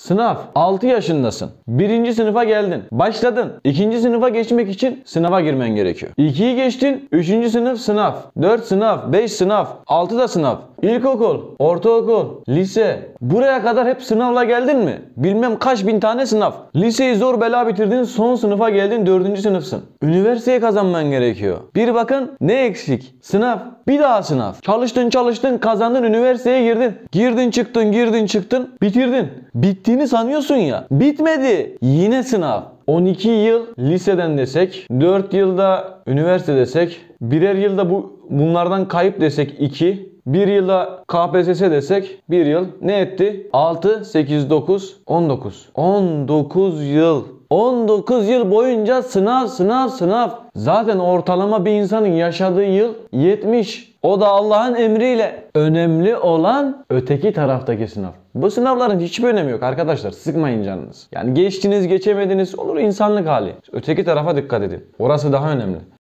Sınav. 6 yaşındasın. 1. sınıfa geldin. Başladın. 2. sınıfa geçmek için sınava girmen gerekiyor. 2'yi geçtin. 3. sınıf sınav. 4 sınav. 5 sınav. 6 da sınav. İlkokul, ortaokul, lise. Buraya kadar hep sınavla geldin mi? Bilmem kaç bin tane sınav. Liseyi zor bela bitirdin. Son sınıfa geldin. dördüncü sınıfsın. Üniversiteye kazanman gerekiyor. Bir bakın ne eksik? Sınav. Bir daha sınav. Çalıştın çalıştın kazandın üniversiteye girdin. Girdin çıktın girdin çıktın bitirdin. Bitti bittiğini sanıyorsun ya. Bitmedi. Yine sınav. 12 yıl liseden desek, 4 yılda üniversite desek, birer yılda bu bunlardan kayıp desek 2, 1 yılda KPSS desek 1 yıl ne etti? 6, 8, 9, 19. 19 yıl. 19 yıl boyunca sınav sınav sınav. Zaten ortalama bir insanın yaşadığı yıl 70. O da Allah'ın emriyle. Önemli olan öteki taraftaki sınav. Bu sınavların hiçbir önemi yok arkadaşlar. Sıkmayın canınız. Yani geçtiniz geçemediniz olur insanlık hali. Öteki tarafa dikkat edin. Orası daha önemli.